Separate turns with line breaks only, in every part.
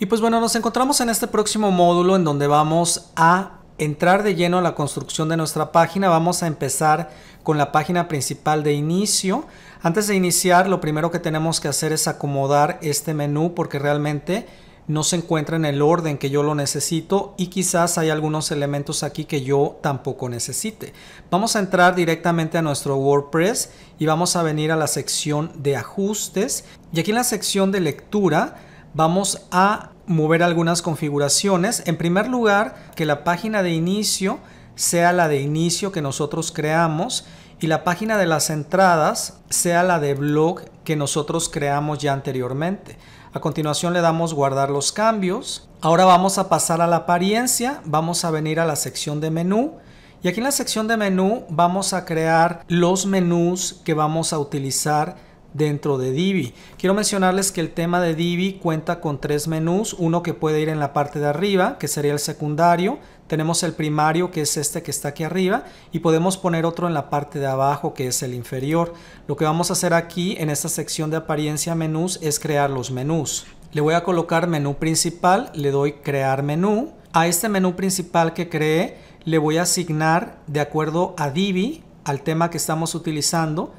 Y pues bueno, nos encontramos en este próximo módulo en donde vamos a entrar de lleno a la construcción de nuestra página. Vamos a empezar con la página principal de inicio. Antes de iniciar, lo primero que tenemos que hacer es acomodar este menú porque realmente no se encuentra en el orden que yo lo necesito y quizás hay algunos elementos aquí que yo tampoco necesite. Vamos a entrar directamente a nuestro WordPress y vamos a venir a la sección de ajustes y aquí en la sección de lectura vamos a mover algunas configuraciones. En primer lugar, que la página de inicio sea la de inicio que nosotros creamos y la página de las entradas sea la de blog que nosotros creamos ya anteriormente. A continuación le damos guardar los cambios. Ahora vamos a pasar a la apariencia, vamos a venir a la sección de menú y aquí en la sección de menú vamos a crear los menús que vamos a utilizar dentro de Divi. Quiero mencionarles que el tema de Divi cuenta con tres menús, uno que puede ir en la parte de arriba, que sería el secundario, tenemos el primario que es este que está aquí arriba y podemos poner otro en la parte de abajo que es el inferior. Lo que vamos a hacer aquí en esta sección de apariencia menús es crear los menús. Le voy a colocar menú principal, le doy crear menú. A este menú principal que creé le voy a asignar de acuerdo a Divi, al tema que estamos utilizando,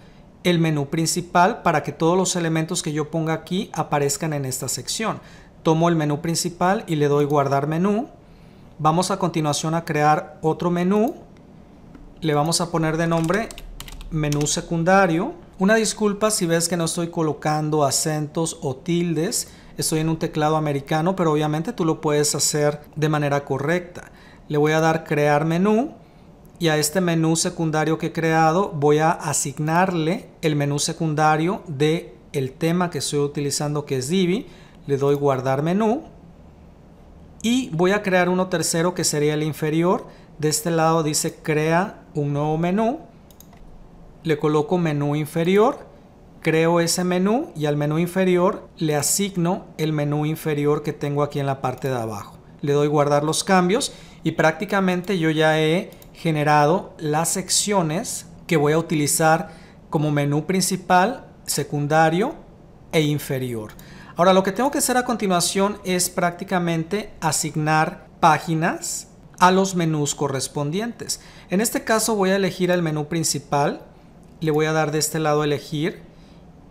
el menú principal para que todos los elementos que yo ponga aquí aparezcan en esta sección. Tomo el menú principal y le doy guardar menú. Vamos a continuación a crear otro menú. Le vamos a poner de nombre menú secundario. Una disculpa si ves que no estoy colocando acentos o tildes. Estoy en un teclado americano, pero obviamente tú lo puedes hacer de manera correcta. Le voy a dar crear menú y a este menú secundario que he creado voy a asignarle el menú secundario de el tema que estoy utilizando que es Divi, le doy guardar menú y voy a crear uno tercero que sería el inferior, de este lado dice crea un nuevo menú, le coloco menú inferior, creo ese menú y al menú inferior le asigno el menú inferior que tengo aquí en la parte de abajo. Le doy guardar los cambios y prácticamente yo ya he generado las secciones que voy a utilizar como menú principal, secundario e inferior. Ahora lo que tengo que hacer a continuación es prácticamente asignar páginas a los menús correspondientes. En este caso voy a elegir el menú principal, le voy a dar de este lado elegir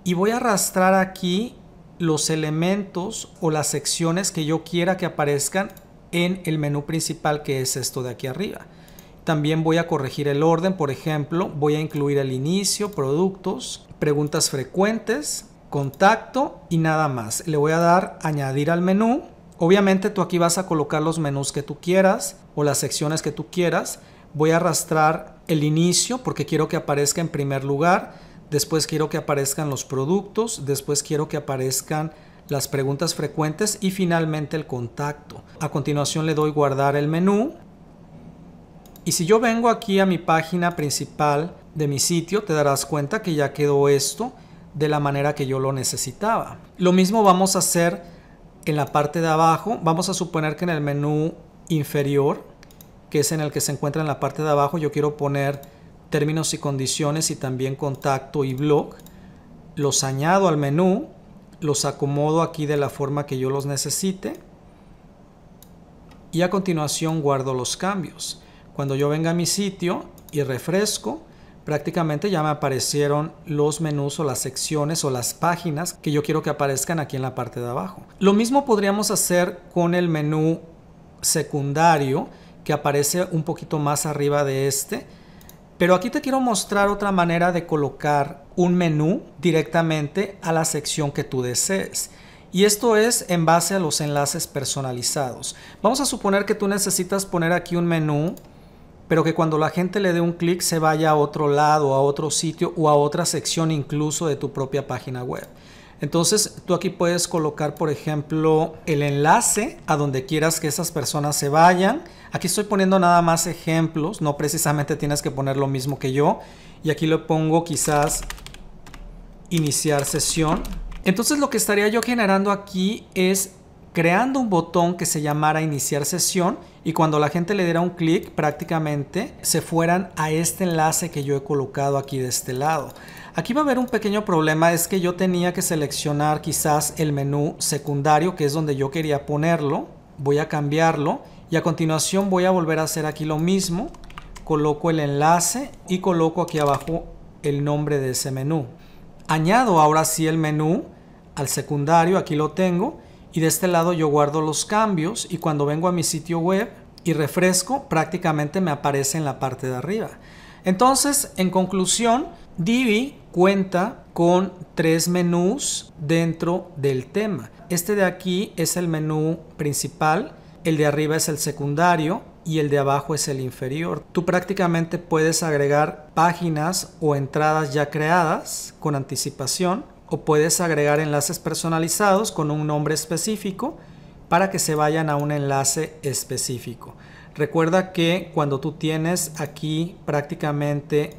y voy a arrastrar aquí los elementos o las secciones que yo quiera que aparezcan en el menú principal que es esto de aquí arriba. También voy a corregir el orden, por ejemplo, voy a incluir el inicio, productos, preguntas frecuentes, contacto y nada más. Le voy a dar añadir al menú. Obviamente tú aquí vas a colocar los menús que tú quieras o las secciones que tú quieras. Voy a arrastrar el inicio porque quiero que aparezca en primer lugar. Después quiero que aparezcan los productos. Después quiero que aparezcan las preguntas frecuentes y finalmente el contacto. A continuación le doy guardar el menú y si yo vengo aquí a mi página principal de mi sitio, te darás cuenta que ya quedó esto de la manera que yo lo necesitaba. Lo mismo vamos a hacer en la parte de abajo. Vamos a suponer que en el menú inferior, que es en el que se encuentra en la parte de abajo, yo quiero poner términos y condiciones y también contacto y blog. Los añado al menú, los acomodo aquí de la forma que yo los necesite y a continuación guardo los cambios. Cuando yo venga a mi sitio y refresco, prácticamente ya me aparecieron los menús o las secciones o las páginas que yo quiero que aparezcan aquí en la parte de abajo. Lo mismo podríamos hacer con el menú secundario que aparece un poquito más arriba de este. Pero aquí te quiero mostrar otra manera de colocar un menú directamente a la sección que tú desees. Y esto es en base a los enlaces personalizados. Vamos a suponer que tú necesitas poner aquí un menú pero que cuando la gente le dé un clic se vaya a otro lado, a otro sitio o a otra sección incluso de tu propia página web. Entonces tú aquí puedes colocar, por ejemplo, el enlace a donde quieras que esas personas se vayan. Aquí estoy poniendo nada más ejemplos, no precisamente tienes que poner lo mismo que yo. Y aquí le pongo quizás iniciar sesión. Entonces lo que estaría yo generando aquí es creando un botón que se llamara iniciar sesión y cuando la gente le diera un clic prácticamente se fueran a este enlace que yo he colocado aquí de este lado. Aquí va a haber un pequeño problema, es que yo tenía que seleccionar quizás el menú secundario que es donde yo quería ponerlo. Voy a cambiarlo y a continuación voy a volver a hacer aquí lo mismo. Coloco el enlace y coloco aquí abajo el nombre de ese menú. Añado ahora sí el menú al secundario, aquí lo tengo y de este lado yo guardo los cambios y cuando vengo a mi sitio web y refresco prácticamente me aparece en la parte de arriba. Entonces, en conclusión, Divi cuenta con tres menús dentro del tema. Este de aquí es el menú principal, el de arriba es el secundario y el de abajo es el inferior. Tú prácticamente puedes agregar páginas o entradas ya creadas con anticipación o puedes agregar enlaces personalizados con un nombre específico para que se vayan a un enlace específico. Recuerda que cuando tú tienes aquí prácticamente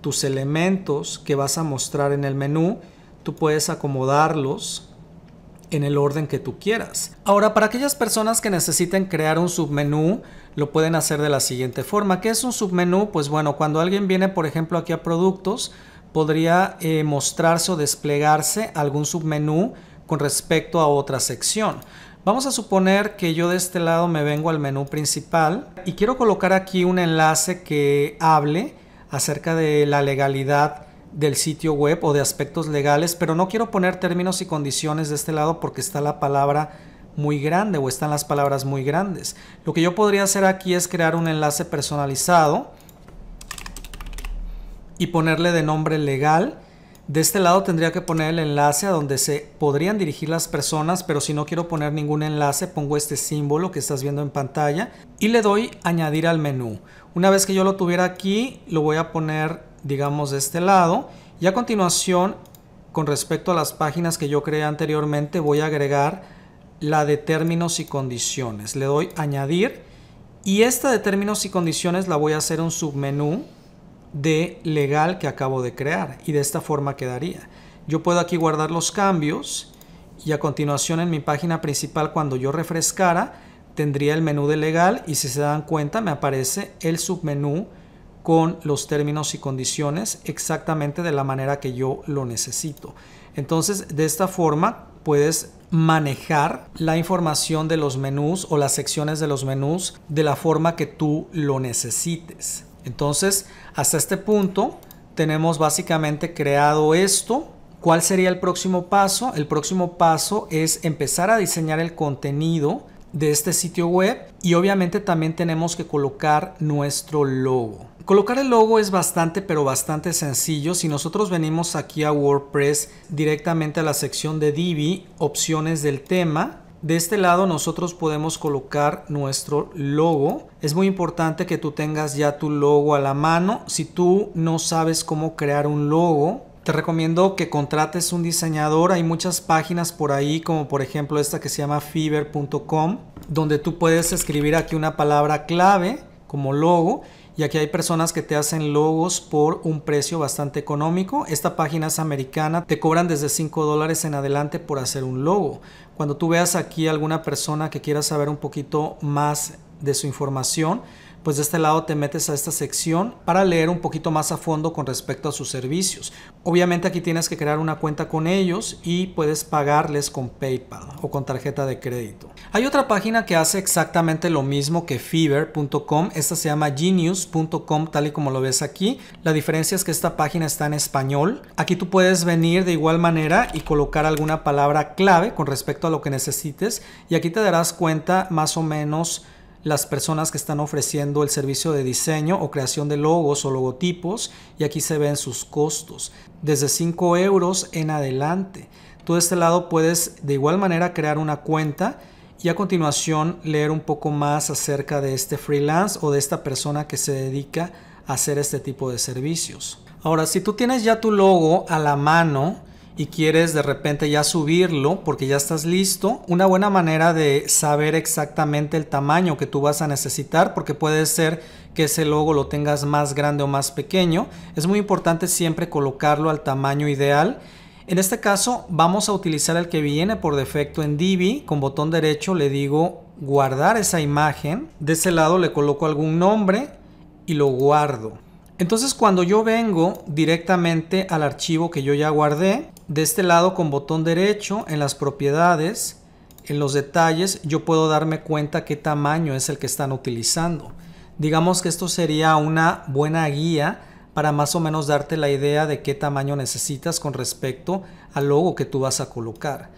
tus elementos que vas a mostrar en el menú, tú puedes acomodarlos en el orden que tú quieras. Ahora, para aquellas personas que necesiten crear un submenú, lo pueden hacer de la siguiente forma. ¿Qué es un submenú? Pues bueno, cuando alguien viene, por ejemplo, aquí a productos, podría eh, mostrarse o desplegarse algún submenú con respecto a otra sección. Vamos a suponer que yo de este lado me vengo al menú principal y quiero colocar aquí un enlace que hable acerca de la legalidad del sitio web o de aspectos legales, pero no quiero poner términos y condiciones de este lado porque está la palabra muy grande o están las palabras muy grandes. Lo que yo podría hacer aquí es crear un enlace personalizado y ponerle de nombre legal. De este lado tendría que poner el enlace a donde se podrían dirigir las personas, pero si no quiero poner ningún enlace, pongo este símbolo que estás viendo en pantalla y le doy añadir al menú. Una vez que yo lo tuviera aquí, lo voy a poner, digamos, de este lado y a continuación, con respecto a las páginas que yo creé anteriormente, voy a agregar la de términos y condiciones. Le doy añadir y esta de términos y condiciones la voy a hacer un submenú de legal que acabo de crear y de esta forma quedaría. Yo puedo aquí guardar los cambios y a continuación en mi página principal cuando yo refrescara tendría el menú de legal y si se dan cuenta me aparece el submenú con los términos y condiciones exactamente de la manera que yo lo necesito. Entonces de esta forma puedes manejar la información de los menús o las secciones de los menús de la forma que tú lo necesites. Entonces, hasta este punto tenemos básicamente creado esto. ¿Cuál sería el próximo paso? El próximo paso es empezar a diseñar el contenido de este sitio web y obviamente también tenemos que colocar nuestro logo. Colocar el logo es bastante pero bastante sencillo. Si nosotros venimos aquí a WordPress directamente a la sección de Divi, opciones del tema, de este lado nosotros podemos colocar nuestro logo. Es muy importante que tú tengas ya tu logo a la mano. Si tú no sabes cómo crear un logo, te recomiendo que contrates un diseñador. Hay muchas páginas por ahí, como por ejemplo esta que se llama fever.com, donde tú puedes escribir aquí una palabra clave como logo y aquí hay personas que te hacen logos por un precio bastante económico. Esta página es americana, te cobran desde 5 dólares en adelante por hacer un logo. Cuando tú veas aquí alguna persona que quiera saber un poquito más de su información, pues de este lado te metes a esta sección para leer un poquito más a fondo con respecto a sus servicios. Obviamente aquí tienes que crear una cuenta con ellos y puedes pagarles con PayPal o con tarjeta de crédito. Hay otra página que hace exactamente lo mismo que fever.com, esta se llama genius.com tal y como lo ves aquí. La diferencia es que esta página está en español. Aquí tú puedes venir de igual manera y colocar alguna palabra clave con respecto a lo que necesites y aquí te darás cuenta más o menos las personas que están ofreciendo el servicio de diseño o creación de logos o logotipos y aquí se ven sus costos, desde 5 euros en adelante. Tú de este lado puedes de igual manera crear una cuenta y a continuación leer un poco más acerca de este freelance o de esta persona que se dedica a hacer este tipo de servicios. Ahora, si tú tienes ya tu logo a la mano, y quieres de repente ya subirlo porque ya estás listo, una buena manera de saber exactamente el tamaño que tú vas a necesitar porque puede ser que ese logo lo tengas más grande o más pequeño. Es muy importante siempre colocarlo al tamaño ideal. En este caso vamos a utilizar el que viene por defecto en Divi. Con botón derecho le digo guardar esa imagen. De ese lado le coloco algún nombre y lo guardo. Entonces cuando yo vengo directamente al archivo que yo ya guardé, de este lado con botón derecho en las propiedades, en los detalles, yo puedo darme cuenta qué tamaño es el que están utilizando. Digamos que esto sería una buena guía para más o menos darte la idea de qué tamaño necesitas con respecto al logo que tú vas a colocar.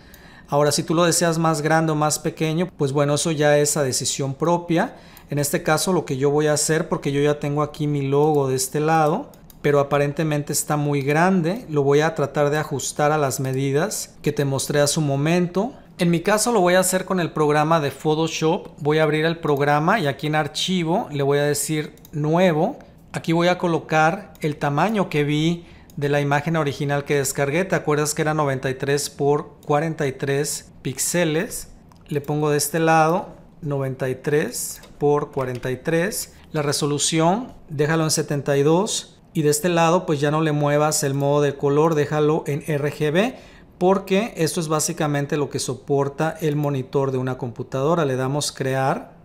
Ahora, si tú lo deseas más grande o más pequeño, pues bueno, eso ya es a decisión propia. En este caso, lo que yo voy a hacer, porque yo ya tengo aquí mi logo de este lado, pero aparentemente está muy grande. Lo voy a tratar de ajustar a las medidas que te mostré a su momento. En mi caso lo voy a hacer con el programa de Photoshop. Voy a abrir el programa y aquí en archivo le voy a decir nuevo. Aquí voy a colocar el tamaño que vi de la imagen original que descargué. ¿Te acuerdas que era 93 por 43 píxeles? Le pongo de este lado 93 por 43. La resolución, déjalo en 72 y de este lado pues ya no le muevas el modo de color, déjalo en RGB porque esto es básicamente lo que soporta el monitor de una computadora. Le damos crear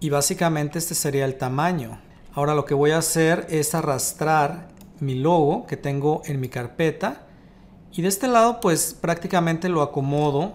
y básicamente este sería el tamaño. Ahora lo que voy a hacer es arrastrar mi logo que tengo en mi carpeta y de este lado pues prácticamente lo acomodo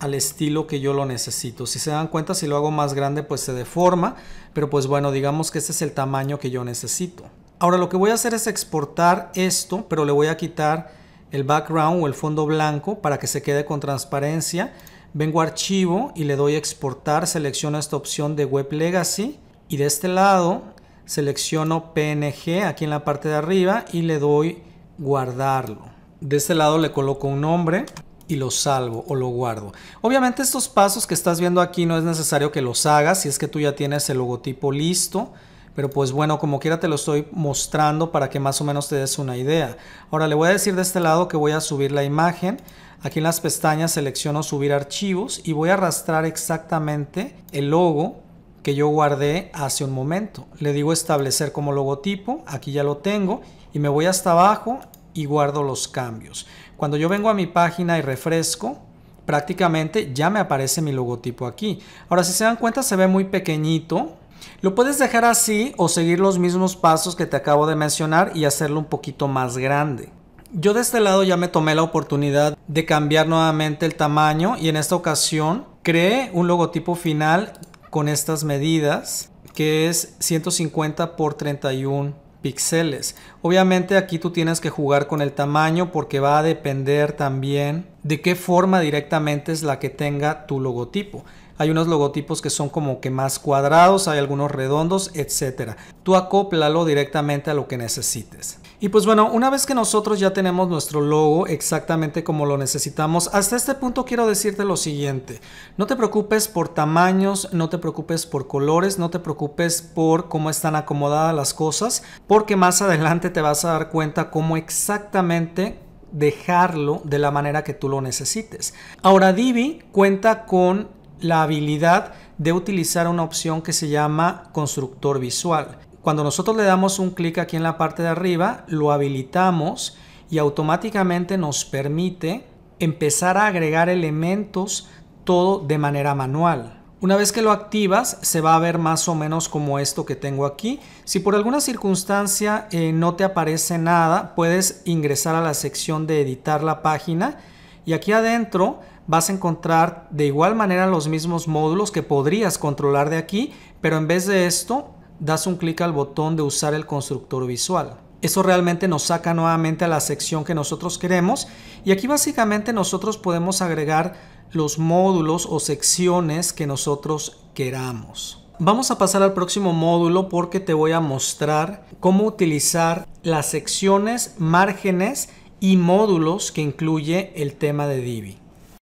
al estilo que yo lo necesito. Si se dan cuenta si lo hago más grande pues se deforma, pero pues bueno digamos que este es el tamaño que yo necesito. Ahora lo que voy a hacer es exportar esto, pero le voy a quitar el background o el fondo blanco para que se quede con transparencia. Vengo a archivo y le doy a exportar, selecciono esta opción de web legacy y de este lado selecciono PNG aquí en la parte de arriba y le doy guardarlo. De este lado le coloco un nombre y lo salvo o lo guardo. Obviamente estos pasos que estás viendo aquí no es necesario que los hagas si es que tú ya tienes el logotipo listo pero pues bueno, como quiera te lo estoy mostrando para que más o menos te des una idea. Ahora le voy a decir de este lado que voy a subir la imagen. Aquí en las pestañas selecciono subir archivos y voy a arrastrar exactamente el logo que yo guardé hace un momento. Le digo establecer como logotipo, aquí ya lo tengo y me voy hasta abajo y guardo los cambios. Cuando yo vengo a mi página y refresco, prácticamente ya me aparece mi logotipo aquí. Ahora si se dan cuenta se ve muy pequeñito, lo puedes dejar así o seguir los mismos pasos que te acabo de mencionar y hacerlo un poquito más grande. Yo de este lado ya me tomé la oportunidad de cambiar nuevamente el tamaño y en esta ocasión creé un logotipo final con estas medidas que es 150 por 31 píxeles. Obviamente aquí tú tienes que jugar con el tamaño porque va a depender también de qué forma directamente es la que tenga tu logotipo. Hay unos logotipos que son como que más cuadrados, hay algunos redondos, etcétera. Tú acóplalo directamente a lo que necesites. Y pues bueno, una vez que nosotros ya tenemos nuestro logo exactamente como lo necesitamos, hasta este punto quiero decirte lo siguiente. No te preocupes por tamaños, no te preocupes por colores, no te preocupes por cómo están acomodadas las cosas, porque más adelante te vas a dar cuenta cómo exactamente dejarlo de la manera que tú lo necesites. Ahora Divi cuenta con la habilidad de utilizar una opción que se llama constructor visual. Cuando nosotros le damos un clic aquí en la parte de arriba, lo habilitamos y automáticamente nos permite empezar a agregar elementos todo de manera manual. Una vez que lo activas se va a ver más o menos como esto que tengo aquí. Si por alguna circunstancia eh, no te aparece nada, puedes ingresar a la sección de editar la página y aquí adentro vas a encontrar de igual manera los mismos módulos que podrías controlar de aquí, pero en vez de esto, das un clic al botón de usar el constructor visual. Eso realmente nos saca nuevamente a la sección que nosotros queremos y aquí básicamente nosotros podemos agregar los módulos o secciones que nosotros queramos. Vamos a pasar al próximo módulo porque te voy a mostrar cómo utilizar las secciones, márgenes y módulos que incluye el tema de Divi.